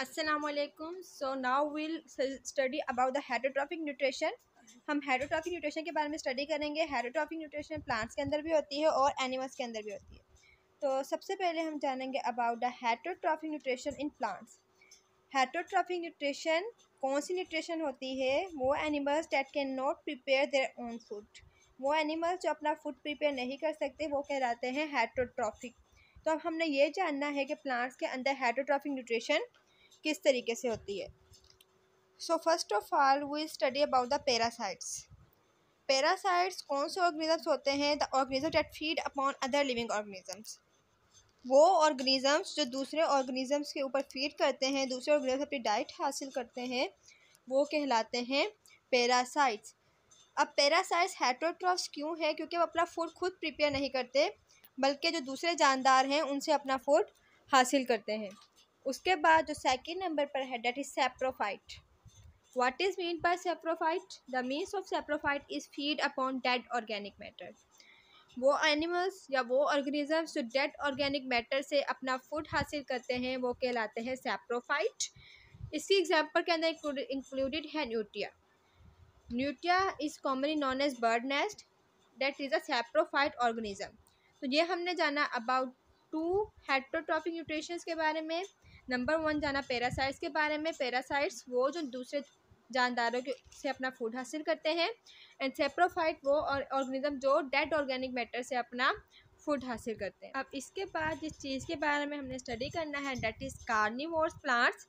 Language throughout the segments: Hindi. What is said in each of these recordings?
Assalamualaikum. So now we'll study about the heterotrophic nutrition. हम हेरोट्रॉफिक न्यूट्रिशन के बारे में स्टडी करेंगे हेरोट्रॉफिक न्यूट्रिशन प्लांट्स के अंदर भी होती है और एनिमल्स के अंदर भी होती है तो सबसे पहले हम जानेंगे about the heterotrophic nutrition in plants heterotrophic nutrition कौन सी न्यूट्रिशन होती है वो animals that can not prepare their own food वो एनिमल्स जो अपना फूड प्रिपेयर नहीं कर सकते वो कहलाते हैं हेटरोट्रॉफिक तो अब हमने ये जानना है कि प्लांट्स के अंदर हाइड्रोट्रॉफिक न्यूट्रिशन किस तरीके से होती है so first of all we study about the parasites parasites कौन से ऑर्गेनिजम्स होते हैं the organism that feed upon other living organisms वो ऑर्गेनिजम्स जो दूसरे ऑर्गेनिजम्स के ऊपर फीड करते हैं दूसरे ऑर्गेनिज्म अपनी डाइट हासिल करते हैं वो कहलाते हैं पैरासाइट्स अब पैरासाइट्स हेट्रोट्रॉफ्स क्यों है क्योंकि वो अपना फूड खुद प्रिपेयर नहीं करते बल्कि जो दूसरे जानदार हैं उनसे अपना फोर्ट हासिल करते हैं उसके बाद जो सेकेंड नंबर पर है that is saprophyte what is mean by saprophyte the means of saprophyte is feed upon dead organic matter वो एनिमल्स या वो ऑर्गेनिजम्स जो डेड ऑर्गेनिक मैटर से अपना फूड हासिल करते हैं वो कहलाते हैं सेप्रोफाइट इसकी एग्जाम्पल के अंदर इंक्लूडेड है Neottia Neottia is commonly known as bird nest that is a saprophyte organism तो ये हमने जाना अबाउट टू हेट्रोट्रॉपिक न्यूट्रिशंस के बारे में नंबर वन जाना पैरासाइट्स के बारे में पैरासाइट्स वो जो दूसरे जानदारों के से अपना फूड हासिल करते हैं एंड सेप्रोफाइट वो और ऑर्गेनिज्म जो डेड ऑर्गेनिक मैटर से अपना फूड हासिल करते हैं अब इसके बाद जिस चीज़ के बारे में हमने स्टडी करना है that is carnivores plants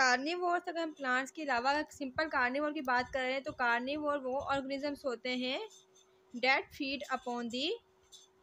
carnivores अगर हम प्लांट्स के अलावा अगर सिंपल कार्निवोर की बात करें तो कार्निवोर वो ऑर्गेनिजम्स होते हैं that feed upon the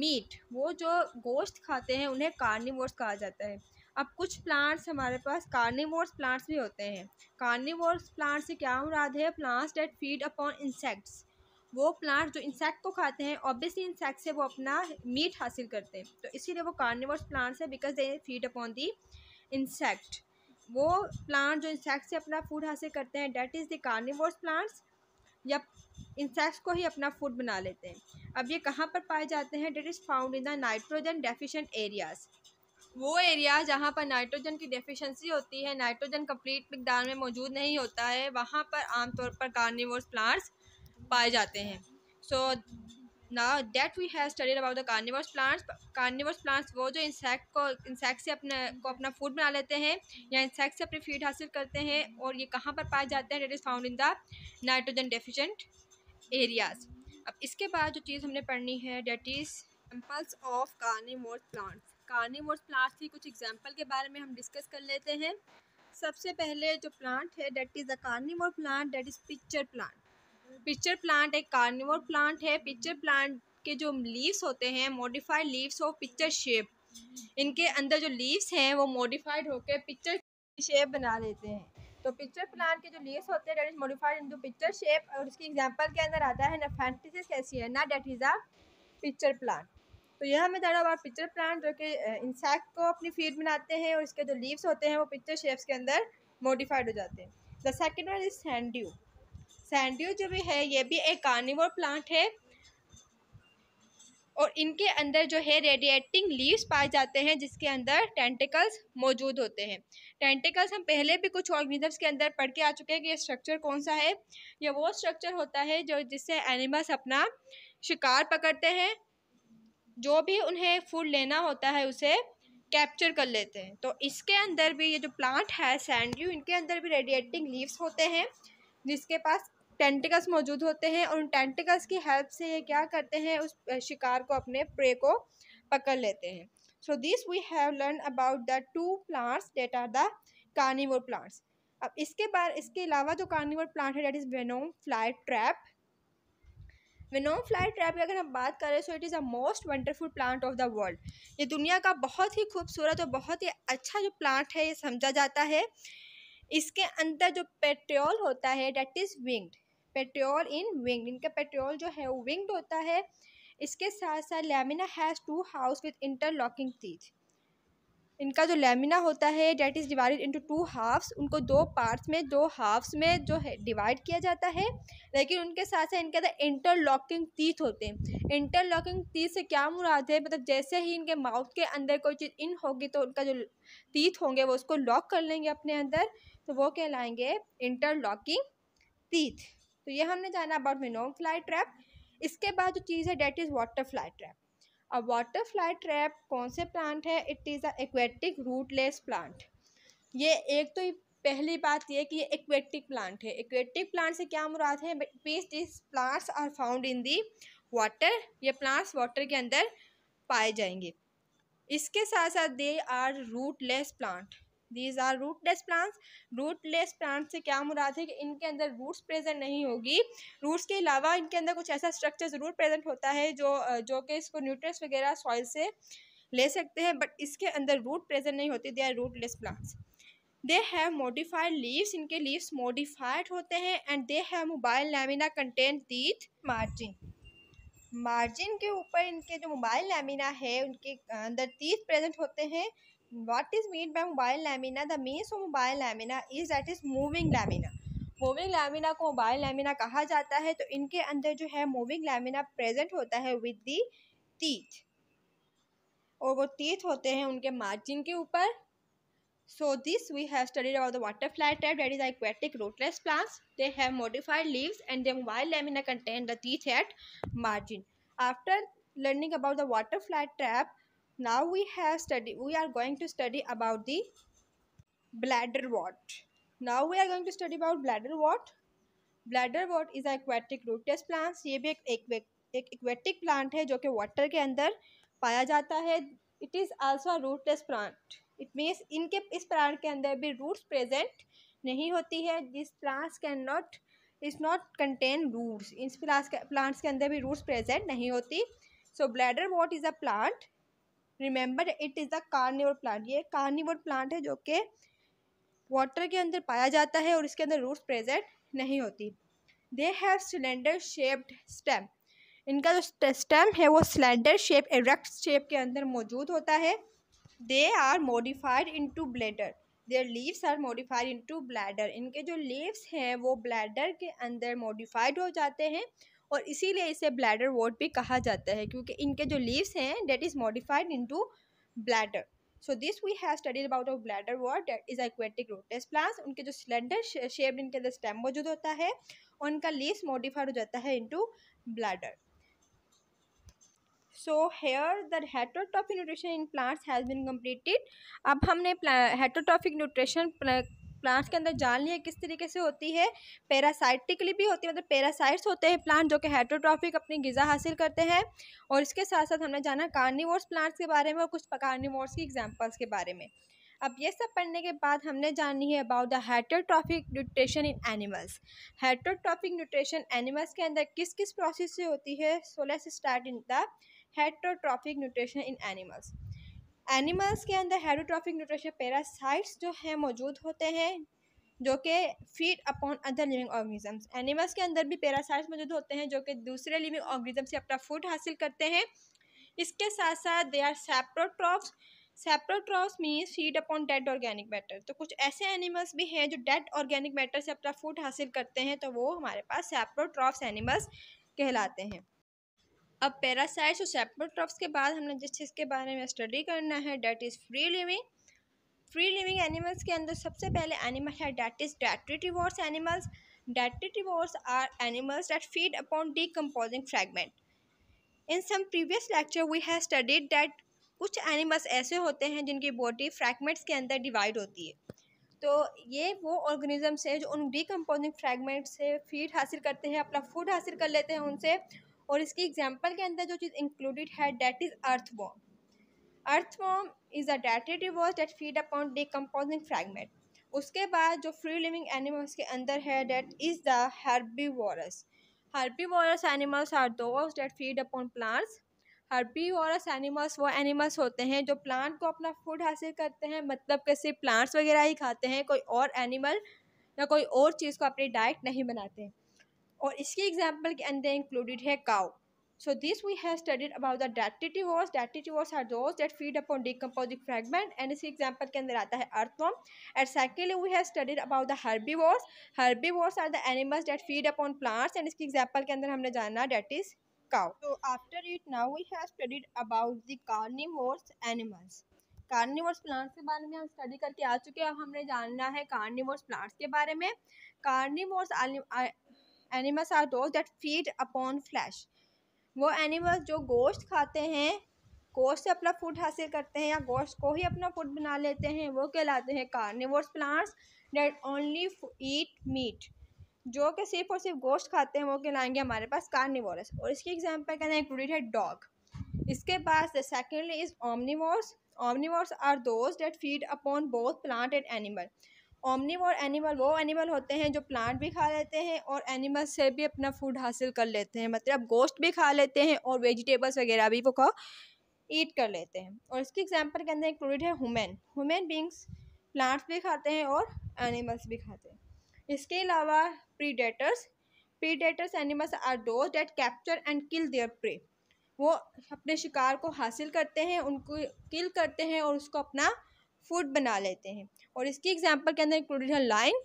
meat वो जो गोश्त खाते हैं उन्हें कार्निवोर्स कहा जाता है अब कुछ प्लांट्स हमारे पास कार्निवोर्स प्लांट्स भी होते हैं कार्निवोर्स प्लांट्स से क्या मुराद है plants that feed upon insects वो प्लांट जो इंसेक्ट को खाते हैं ऑब्वियसली इंसेक्ट से वो अपना मीट हासिल करते हैं तो इसीलिए वो कार्निवर्स प्लांट्स है because they feed upon the insect वो प्लांट जो इंसेक्ट से अपना फूड हासिल करते हैं that is the carnivores plants या इंसेक्ट्स को ही अपना फूड बना लेते हैं अब ये कहाँ पर पाए जाते हैं that is found in the nitrogen deficient areas वो एरिया जहाँ पर नाइट्रोजन की डेफिशिएंसी होती है नाइट्रोजन कंप्लीट मकदार में मौजूद नहीं होता है वहाँ पर आमतौर पर कार्निवर्स प्लांट्स पाए जाते हैं सो ना that we have studied about the carnivores plants carnivores plants वो जो इंसेक्ट को इंसेक्ट से अपने को अपना फूड बना लेते हैं या इंसेक्ट से अपनी फीड हासिल करते हैं और ये कहाँ पर पाए जाते हैं that is found in the nitrogen deficient areas अब इसके बाद जो चीज़ हमने पढ़नी है that is examples of carnivore plants carnivore plants की कुछ एग्जाम्पल के बारे में हम डिस्कस कर लेते हैं सबसे पहले जो प्लांट है that is a carnivore plant that is pitcher plant pitcher plant एक कार्निमोर प्लांट है पिक्चर प्लांट के जो लीव्स होते हैं modified leaves of pitcher shape इनके अंदर जो लीव्स हैं वो मॉडिफाइड होकर पिक्चर शेप बना लेते हैं तो पिक्चर प्लान के जो लीव्स होते हैं that is modified into pitcher shape और उसकी एग्जांपल के अंदर आता है ना फैंटेसिस कैसी है ना that is a pitcher plant तो यह हमें जाना हुआ पिक्चर प्लान जो कि इंसेक्ट को अपनी फीड बनाते हैं और इसके जो लीव्स होते हैं वो पिक्चर शेप्स के अंदर मॉडिफाइड हो जाते हैं the second one is sundew sundew जो भी है ये भी एक कार्निवोर प्लांट है और इनके अंदर जो है रेडिएटिंग लीव्स पाए जाते हैं जिसके अंदर टेंटिकल्स मौजूद होते हैं टेंटिकल्स हम पहले भी कुछ ऑर्गेनिजम्स के अंदर पढ़ के आ चुके हैं कि ये स्ट्रक्चर कौन सा है यह वो स्ट्रक्चर होता है जो जिससे एनिमल्स अपना शिकार पकड़ते हैं जो भी उन्हें फूड लेना होता है उसे कैप्चर कर लेते हैं तो इसके अंदर भी ये जो प्लांट है सैंड्यू इनके अंदर भी रेडिएटिंग लीव्स होते हैं जिसके पास टेंटिकल्स मौजूद होते हैं और उन टेंटिकल्स की हेल्प से ये क्या करते हैं उस शिकार को अपने प्रे को पकड़ लेते हैं so this we have learn about the two plants that are the carnivore plants अब इसके बाद इसके अलावा जो कार्निवर प्लांट है that is Venus fly trap Venus fly trap की अगर हम बात करें so it is a most wonderful plant of the world ये दुनिया का बहुत ही खूबसूरत और बहुत ही अच्छा जो प्लांट है ये समझा जाता है इसके अंदर जो पेट्रोल होता है that is winged petiole in wing इनका पेट्रोल जो है वो विंग्ड होता है इसके साथ साथ lamina has two halves with interlocking teeth इनका जो लेमिना होता है that is divided into two halves उनको दो पार्ट्स में दो हाफ्स में जो है डिवाइड किया जाता है लेकिन उनके साथ साथ इनके अंदर इंटरलॉकिंग टीथ होते हैं इंटरलॉकिंग टीथ से क्या मुराद है मतलब जैसे ही इनके माउथ के अंदर कोई चीज़ इन होगी तो उनका जो टीथ होंगे वो उसको लॉक कर लेंगे अपने अंदर तो वो कहलाएंगे इंटरलॉकिंग टीथ तो ये हमने जाना अबाउट मिनोंग फ्लाई ट्रैप इसके बाद जो चीज़ है that is water fly trap अब वाटर फ्लाई ट्रैप कौन से प्लांट है it is a aquatic rootless plant ये एक तो पहली बात यह कि ये एक्वेटिक प्लांट है एक्वेटिक प्लांट से क्या मुराद है these this plants are found in the water ये प्लांट्स वाटर के अंदर पाए जाएंगे इसके साथ साथ they are rootless plant these are rootless plants rootless plant से क्या मुराद है कि इनके अंदर रूट्स प्रेजेंट नहीं होगी रूट्स के अलावा इनके अंदर कुछ ऐसा स्ट्रक्चर ज़रूर प्रेजेंट होता है जो जो कि इसको न्यूट्रस वगैरह सॉइल से ले सकते हैं बट इसके अंदर रूट प्रेजेंट नहीं होती they are rootless plants they have modified leaves इनके लीव्स मोडिफाइड होते हैं and they have mobile lamina contain teeth margin margin के ऊपर इनके जो मोबाइल लेमिना है उनके अंदर तीस प्रेजेंट होते हैं what is meant by mobile lamina the means of mobile lamina is that is moving lamina moving lamina को मोबाइल लैमिना कहा जाता है तो इनके अंदर जो है मूविंग लैमिना प्रेजेंट होता है विद दी टीथ और वो टीथ होते हैं उनके मार्जिन के ऊपर so this we have studied about the water fly trap that is aquatic rootless plants they have modified leaves and they mobile lamina contain the teeth at margin after learning about the water fly trap now we have study we are going to study about the bladder wort now we are going to study about bladder wort bladder wort is a aquatic rootless plants ye bhi ek ek ek aquatic plant hai jo कि water ke andar paya jata hai it is also a rootless plant it means इनके is plant ke andar bhi roots present nahi hoti hai this plants cannot is not contain roots in plants ke plants के अंदर भी रूट्स प्रेजेंट नहीं होती so bladderwort is a plant remember it is a carnivore plant ये कार्निवर प्लांट है जो कि वाटर के अंदर पाया जाता है और इसके अंदर रूट्स प्रेजेंट नहीं होती they have cylinder shaped stem इनका जो स्टेम है वो सिलेंडर शेप एरेक्ट शेप के अंदर मौजूद होता है they are modified to bladder their leaves are modified to bladder इनके जो लीव्स हैं वो ब्लैडर के अंदर मोडिफाइड हो जाते हैं और इसीलिए इसे ब्लैडर वोट भी कहा जाता है क्योंकि इनके जो लीव्स हैं that is modified into bladder so this we have studied about of bladderwort that is aquatic rootless plants उनके जो सिलेंडर शेप इनके अंदर स्टेम मौजूद होता है और उनका लीव्स मॉडिफाइड हो जाता है into bladder so here that heterotrophic nutrition in plants has been completed अब हमने हेट्रोटॉपिक न्यूट्रिशन प्लांट्स के अंदर जान लिया किस तरीके से होती है पैरासाइटिकली भी होती है मतलब पैरासाइट्स होते हैं प्लांट जो कि हेट्रोट्रॉफिक अपनी गज़ा हासिल करते हैं और इसके साथ साथ हमने जाना कार्निवोर्स प्लांट्स के बारे में और कुछ कार्निवोर्स की एग्जाम्पल्स के बारे में अब ये सब पढ़ने के बाद हमने जाननी है about the heterotrophic nutrition in animals heterotrophic nutrition animals के अंदर किस किस प्रोसेस से होती है so let's start in the heterotrophic nutrition in animals animals के अंदर हेरोट्रॉफिक न्यूट्रिशन पैरासाइट्स जो हैं मौजूद होते हैं जो कि feed upon other living organisms animals के अंदर भी पैरासाइट्स मौजूद होते हैं जो कि दूसरे लिविंग ऑर्गेनिजम से अपना फूड हासिल करते हैं इसके साथ साथ they are saprotrophs saprotrophs means feed upon dead organic matter तो कुछ ऐसे एनिमल्स भी हैं जो डेड ऑर्गेनिक मैटर से अपना फूड हासिल करते हैं तो वो हमारे पास सेप्रोट्रॉफ्स एनिमल्स कहलाते हैं अब पैरासाइट्स और सेप्टोट्रफ्स के बाद हमने जिस चीज़ के बारे में स्टडी करना है that is free living free living animals के अंदर सबसे पहले एनिमल है that is detritivores animals detritivores are animals that feed upon decomposing fragment in some previous lecture we have studied that कुछ एनिमल्स ऐसे होते हैं जिनकी बॉडी फ्रैगमेंट्स के अंदर डिवाइड होती है तो ये वो ऑर्गेनिजम्स हैं जो उन डीकम्पोजिंग फ्रैगमेंट्स से फीड हासिल करते हैं अपना फूड हासिल कर लेते हैं उनसे और इसकी एग्जाम्पल के अंदर जो चीज़ इंक्लूडेड है that is earthworm earthworm is a detritivores that feed upon decomposing fragment उसके बाद जो फ्री लिविंग एनिमल्स के अंदर है that is the herbivores animals are those that feed upon plants वॉरस एनिमल्स वो एनिमल्स होते हैं जो प्लांट को अपना फूड हासिल करते हैं मतलब कि सिर्फ प्लांट्स वगैरह ही खाते हैं कोई और एनिमल या कोई और चीज़ को अपनी डाइट नहीं बनाते हैं और इसके एग्जाम्पल के अंदर इंक्लूडेड है cow so this we have studied about the डेटिटी वॉस are those that feed upon decomposing fragment and इसके एग्जाम्पल के अंदर आता है earthworm and secondly we have studied about the herbivores are the animals that feed upon plants and इसके एग्जाम्पल के अंदर हमने जाना that is cow so after it now we have studied about the carnivore animals carnivores plants के बारे में हम स्टडी करके आ चुके हैं अब हमने जानना है कार्निवर्स प्लांट्स के बारे में carnivores animals are those that feed upon flesh वो एनिमल्स जो गोश्त खाते हैं गोश्त से अपना फूड हासिल करते हैं या गोश्त को ही अपना फूड बना लेते हैं वो कहलाते हैं carnivores plants that only eat meat जो कि सिर्फ और सिर्फ गोश्त खाते हैं वो कहलाएंगे हमारे पास कार्निवोरस और इसकी एग्जाम्पल कहना इंक्लूडेड है डॉग इसके बाद the secondly is omnivores omnivores are those that feed upon both plant and animal omnivore animal वो एनिमल होते हैं जो प्लांट भी खा लेते हैं और एनिमल से भी अपना फूड हासिल कर लेते हैं मतलब गोश्त भी खा लेते हैं और वेजिटेबल्स वगैरह भी वो खा ईट कर लेते हैं और इसके एग्जाम्पल के अंदर इंक्लूडेड है हुमेन हुमेन बींग्स प्लांट्स भी खाते हैं और एनिमल्स भी खाते हैं इसके अलावा predators predators animals are those that capture and kill their prey वो अपने शिकार को हासिल करते हैं उनको किल करते हैं और उसको अपना फूड बना लेते हैं और इसकी एग्जाम्पल के अंदर इंक्लूडेड है लाइन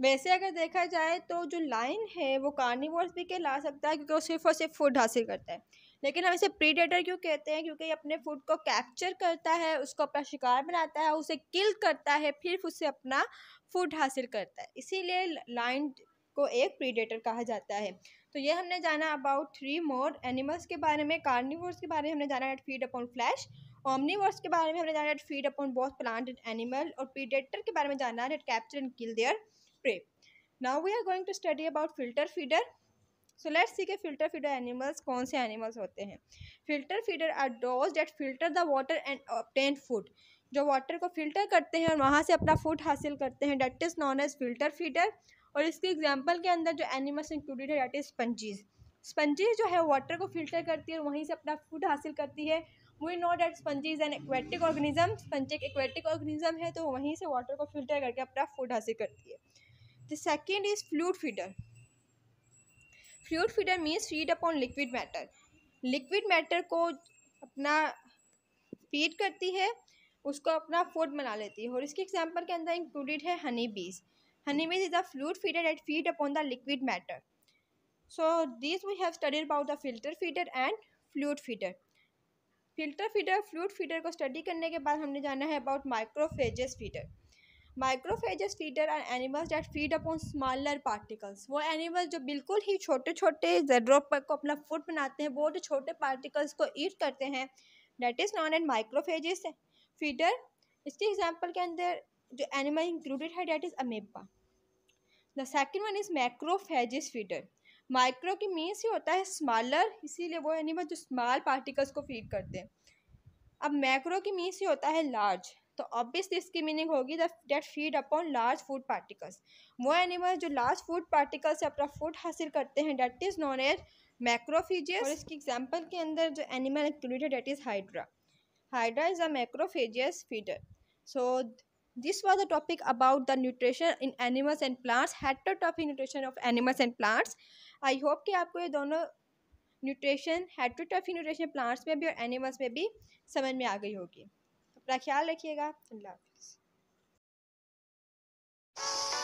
वैसे अगर देखा जाए तो जो लाइन है वो कार्निवर्स भी कहला सकता है क्योंकि वो सिर्फ और सिर्फ फूड हासिल करता है लेकिन हम इसे प्रीडेटर क्यों कहते हैं क्योंकि ये अपने फूड को कैप्चर करता है उसको अपना शिकार बनाता है उसे किल करता है फिर उससे अपना फूड हासिल करता है इसीलिए लाइन को एक प्रीडेटर कहा जाता है तो ये हमने जाना अबाउट थ्री मोर एनिमल्स के बारे में कार्निवर्स के बारे में हमने जाना फीड अपॉन फ्लैश ऑमनीवर्स के बारे में हमने जाना feed upon both plant and animal और प्रीडेटर के बारे में जाना that capture and kill their prey now we are going to study about filter feeder so let's see के फिल्टर फीडर एनिमल्स कौन से एनिमल्स होते हैं filter feeder are those that filter the water and obtain food जो वाटर को फिल्टर करते हैं और वहाँ से अपना फूड हासिल करते हैं that is known as filter feeder और इसके एग्जाम्पल के अंदर जो एनिमल्स इंक्लूडेड है डेट इज़ स्पंजीज स्पंजीज जो है वाटर को फिल्टर करती है और वहीं से अपना फूड हासिल करती है we know that sponge is an aquatic organism sponge एक एक्वेटिक ऑर्गेनिज्म है तो वहीं से वाटर को फिल्टर करके अपना फूड हासिल करती है the second is fluid feeder fluid feeder means feed upon liquid matter liquid matter को अपना फीड करती है उसको अपना फूड बना लेती है और इसके एग्जाम्पल के अंदर इंक्लूडेड है Honey bees honey bees is a fluid feeder at feed upon the liquid matter so this we have studied about the filter feeder and fluid feeder filter feeder fluid feeder को स्टडी करने के बाद हमने जाना है about microphagous feeder microphagous feeder are animals that feed upon smaller particles वो एनिमल्स जो बिल्कुल ही छोटे छोटे जर्रों पर को अपना फूड बनाते हैं वो जो छोटे पार्टिकल्स को ईट करते हैं that is known and microphagous feeder इसके एग्जाम्पल के अंदर जो एनिमल इंक्लूडेड है that is amoeba the second one is macrophagous feeder micro की मीन्स ही होता है स्मॉलर इसीलिए वो एनिमल जो स्मॉल पार्टिकल्स को फीड करते हैं अब मैक्रो की मीन्स ही होता है लार्ज तो ऑब्वियसली इसकी मीनिंग होगी that that feed upon large food particles वो एनिमल जो लार्ज फूड पार्टिकल से अपना फूड हासिल करते हैं that is known as macrophagous और इसकी एग्जाम्पल के अंदर जो animal included that is hydra hydra is a macrophagous feeder so was a topic about the nutrition in animals and plants plants topic nutrition of animals and plants I hope कि आपको ये दोनों न्यूट्रिशन हेट्रोटॉफी न्यूट्रिशन प्लांट्स में भी और एनिमल्स में भी समझ में आ गई होगी अपना ख्याल रखिएगा अल्लाह हाफिज़